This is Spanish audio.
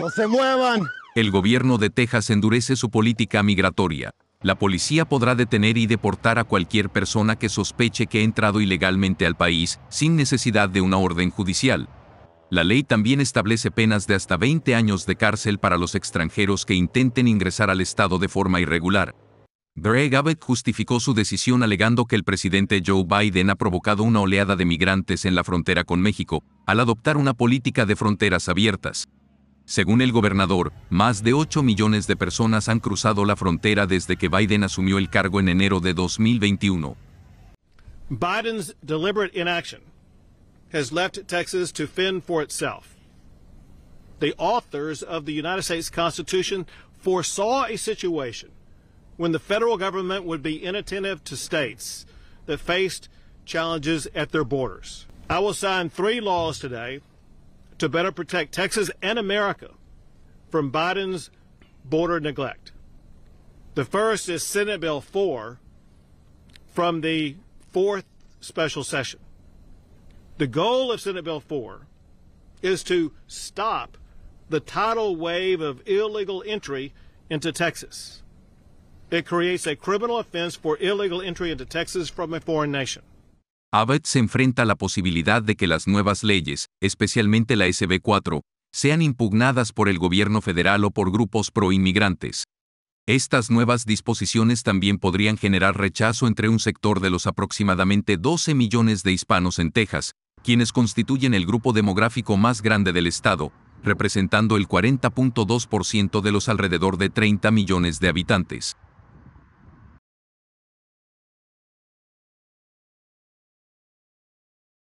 ¡No se muevan! El gobierno de Texas endurece su política migratoria. La policía podrá detener y deportar a cualquier persona que sospeche que ha entrado ilegalmente al país sin necesidad de una orden judicial. La ley también establece penas de hasta 20 años de cárcel para los extranjeros que intenten ingresar al Estado de forma irregular. Greg Abbott justificó su decisión alegando que el presidente Joe Biden ha provocado una oleada de migrantes en la frontera con México al adoptar una política de fronteras abiertas. Según el gobernador, más de 8 millones de personas han cruzado la frontera desde que Biden asumió el cargo en enero de 2021. Biden's deliberate inaction has left Texas to fend for itself. The authors of the United States Constitution foresaw a situation when the federal government would be inattentive to states that faced challenges at their borders. I will sign three laws today to better protect Texas and America from Biden's border neglect. The first is Senate Bill 4 from the fourth special session. The goal of Senate Bill 4 is to stop the tidal wave of illegal entry into Texas. It Abbott se enfrenta a la posibilidad de que las nuevas leyes, especialmente la SB4, sean impugnadas por el gobierno federal o por grupos proinmigrantes. Estas nuevas disposiciones también podrían generar rechazo entre un sector de los aproximadamente 12 millones de hispanos en Texas, quienes constituyen el grupo demográfico más grande del estado, representando el 40.2% de los alrededor de 30 millones de habitantes.